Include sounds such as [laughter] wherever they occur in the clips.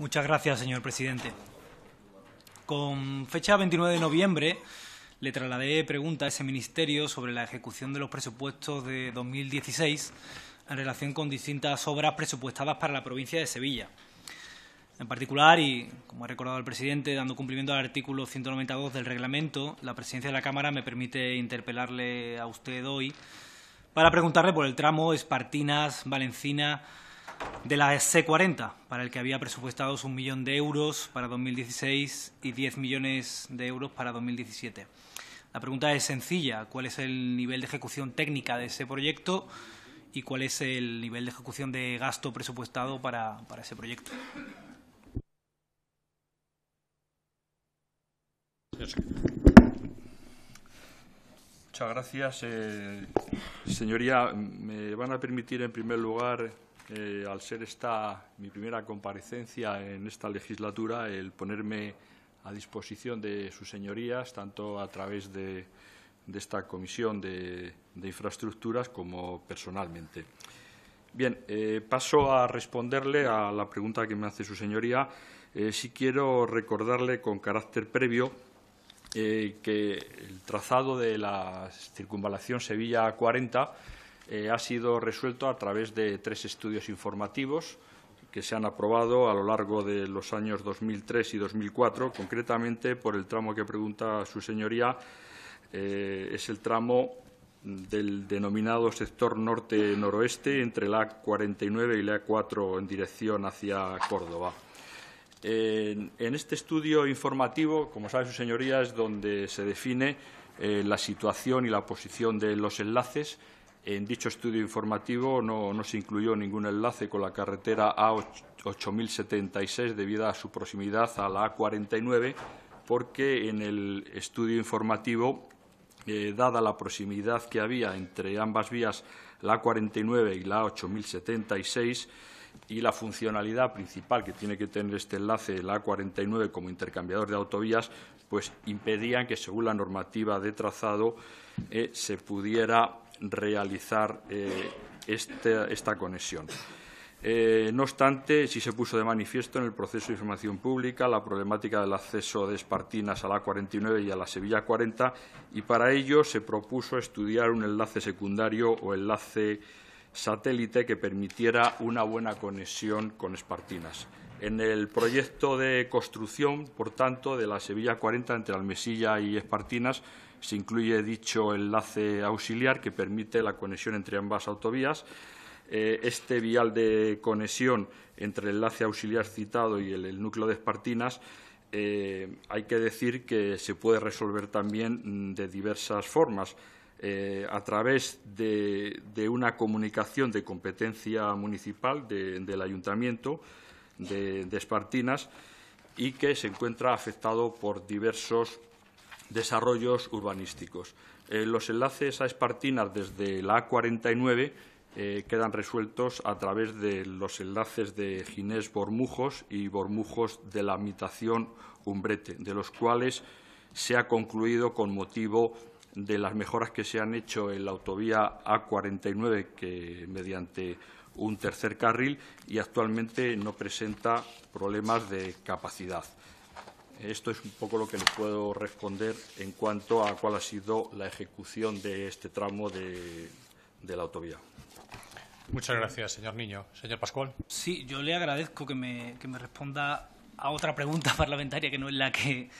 Muchas gracias, señor presidente. Con fecha 29 de noviembre le trasladé pregunta a ese ministerio sobre la ejecución de los presupuestos de 2016 en relación con distintas obras presupuestadas para la provincia de Sevilla. En particular, y como ha recordado el presidente, dando cumplimiento al artículo 192 del reglamento, la presidencia de la Cámara me permite interpelarle a usted hoy para preguntarle por el tramo Espartinas, Valencina, de la C40, para el que había presupuestados un millón de euros para 2016 y 10 millones de euros para 2017. La pregunta es sencilla, ¿cuál es el nivel de ejecución técnica de ese proyecto y cuál es el nivel de ejecución de gasto presupuestado para, ese proyecto? Muchas gracias. Eh, señoría, me van a permitir en primer lugar al ser esta mi primera comparecencia en esta legislatura, el ponerme a disposición de sus señorías, tanto a través de, esta comisión de, infraestructuras como personalmente. Bien, eh, paso a responderle a la pregunta que me hace su señoría. Eh, si quiero recordarle con carácter previo eh, que el trazado de la circunvalación Sevilla 40 eh, ha sido resuelto a través de tres estudios informativos que se han aprobado a lo largo de los años 2003 y 2004, concretamente por el tramo que pregunta su señoría, eh, es el tramo del denominado sector norte-noroeste entre la A49 y la A4 en dirección hacia Córdoba. En, este estudio informativo, como sabe su señoría, es donde se define eh, la situación y la posición de los enlaces en dicho estudio informativo no, se incluyó ningún enlace con la carretera A8076 debido a su proximidad a la A49, porque en el estudio informativo, eh, dada la proximidad que había entre ambas vías, la A49 y la A8076, y la funcionalidad principal que tiene que tener este enlace, la A49, como intercambiador de autovías, pues impedían que, según la normativa de trazado, eh, se pudiera realizar eh, este, esta, conexión. Eh, no obstante, sí se puso de manifiesto en el proceso de información pública la problemática del acceso de Espartinas a la 49 y a la Sevilla 40 y para ello se propuso estudiar un enlace secundario o enlace satélite que permitiera una buena conexión con Espartinas. En el proyecto de construcción, por tanto, de la Sevilla 40 entre Almesilla y Espartinas se incluye dicho enlace auxiliar que permite la conexión entre ambas autovías. Eh, este vial de conexión entre el enlace auxiliar citado y el, núcleo de Espartinas eh, hay que decir que se puede resolver también mm, de diversas formas. Eh, a través de, una comunicación de competencia municipal del Ayuntamiento de, de Espartinas y que se encuentra afectado por diversos desarrollos urbanísticos. Eh, los enlaces a Espartinas desde la A49 eh, quedan resueltos a través de los enlaces de Ginés Bormujos y Bormujos de la Mitación Umbrete, de los cuales se ha concluido con motivo de las mejoras que se han hecho en la autovía A49 que mediante un tercer carril y actualmente no presenta problemas de capacidad. Esto es un poco lo que les puedo responder en cuanto a cuál ha sido la ejecución de este tramo de, la autovía. Muchas gracias, señor Niño. Señor Pascual. Sí, yo le agradezco que me, responda a otra pregunta [laughs] parlamentaria que no es la que,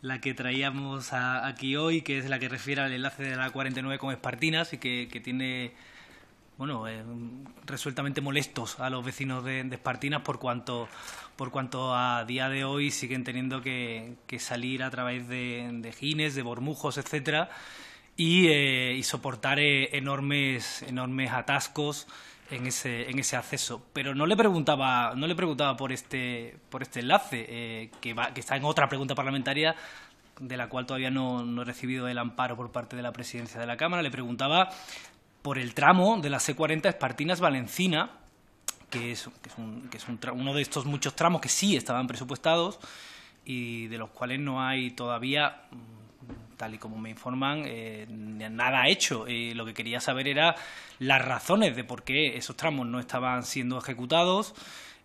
la que traíamos aquí hoy, que es la que refiere al enlace de la 49 con Espartinas y que tiene bueno, eh, resueltamente molestos a los vecinos de, de, Espartinas por cuanto, por cuanto a día de hoy siguen teniendo que, salir a través de, de, gines, de bormujos, etcétera, y, eh, soportar eh, enormes, enormes atascos en ese, en ese acceso. Pero no le preguntaba, no le preguntaba por este, por este enlace, que que está en otra pregunta parlamentaria de la cual todavía no, no, he recibido el amparo por parte de la presidencia de la Cámara. Le preguntaba por el tramo de la C40 Espartinas-Valencina, que es, uno de estos muchos tramos que sí estaban presupuestados y de los cuales no hay todavía mm, tal y como me informan, eh, nada hecho. Eh, lo que quería saber era las razones de por qué esos tramos no estaban siendo ejecutados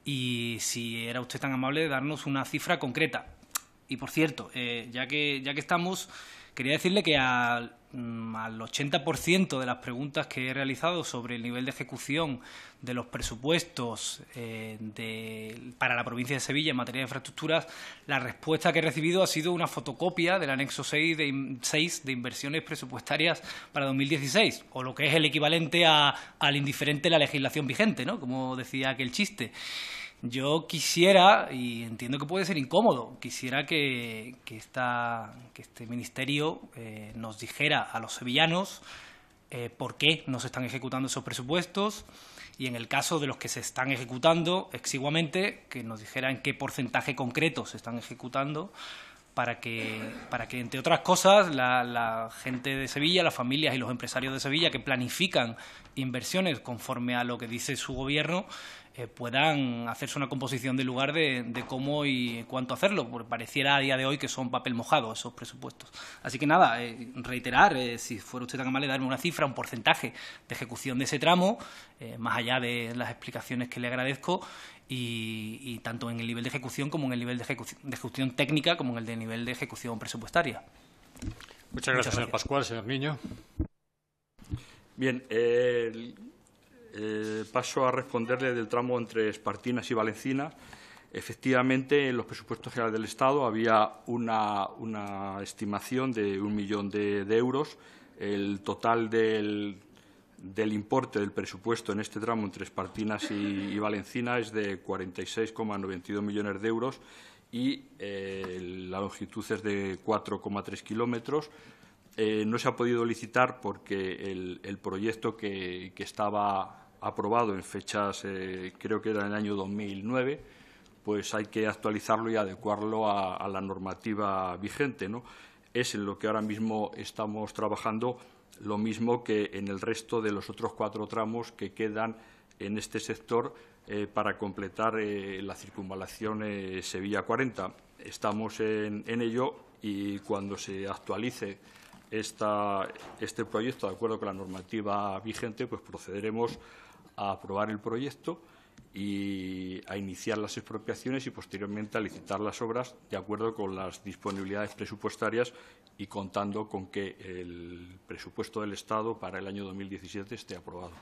y si era usted tan amable de darnos una cifra concreta. Y por cierto, eh, ya, que, ya que estamos, Quería decirle que al, 80% mm, de las preguntas que he realizado sobre el nivel de ejecución de los presupuestos eh, para la provincia de Sevilla en materia de infraestructuras, la respuesta que he recibido ha sido una fotocopia del anexo 6 de, de inversiones presupuestarias para 2016, o lo que es el equivalente a, al indiferente de la legislación vigente, ¿no? como decía aquel chiste. Yo quisiera, y entiendo que puede ser incómodo, quisiera que, que, esta, este ministerio eh, nos dijera a los sevillanos eh, por qué no se están ejecutando esos presupuestos y en el caso de los que se están ejecutando exiguamente, que nos dijera en qué porcentaje concreto se están ejecutando para que, para que entre otras cosas, la, la, gente de Sevilla, las familias y los empresarios de Sevilla que planifican inversiones conforme a lo que dice su gobierno, eh, puedan hacerse una composición del lugar de, cómo y cuánto hacerlo, porque pareciera a día de hoy que son papel mojado esos presupuestos. Así que nada, eh, reiterar, eh, si fuera usted tan amable, darme una cifra, un porcentaje de ejecución de ese tramo, más allá de las explicaciones que le agradezco, y, tanto en el nivel de ejecución como en el nivel de, ejecución, técnica como en el de nivel de ejecución presupuestaria. Muchas gracias, señor Pascual, señor Niño. Bien, eh, paso a responderle del tramo entre Espartinas y Valencinas. Efectivamente, en los presupuestos generales del Estado había una, estimación de un millón de, euros. El total del, importe del presupuesto en este tramo entre Espartinas y, Valencina es de 46,92 millones de euros y eh, la longitud es de 4,3 kilómetros. Eh, no se ha podido licitar porque el, proyecto que estaba aprobado en fechas, eh, creo que era en el año 2009, pues hay que actualizarlo y adecuarlo a, la normativa vigente. ¿no? Es en lo que ahora mismo estamos trabajando, lo mismo que en el resto de los otros cuatro tramos que quedan en este sector eh, para completar eh, la circunvalación Sevilla 40. Estamos en, en, ello y cuando se actualice esta, este proyecto de acuerdo con la normativa vigente, pues procederemos a aprobar el proyecto y a iniciar las expropiaciones y posteriormente a licitar las obras de acuerdo con las disponibilidades presupuestarias y contando con que el presupuesto del Estado para el año 2017 esté aprobado.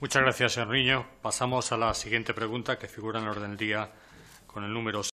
Muchas gracias, señor Niño. Pasamos a la siguiente pregunta que figura en el orden del día con el número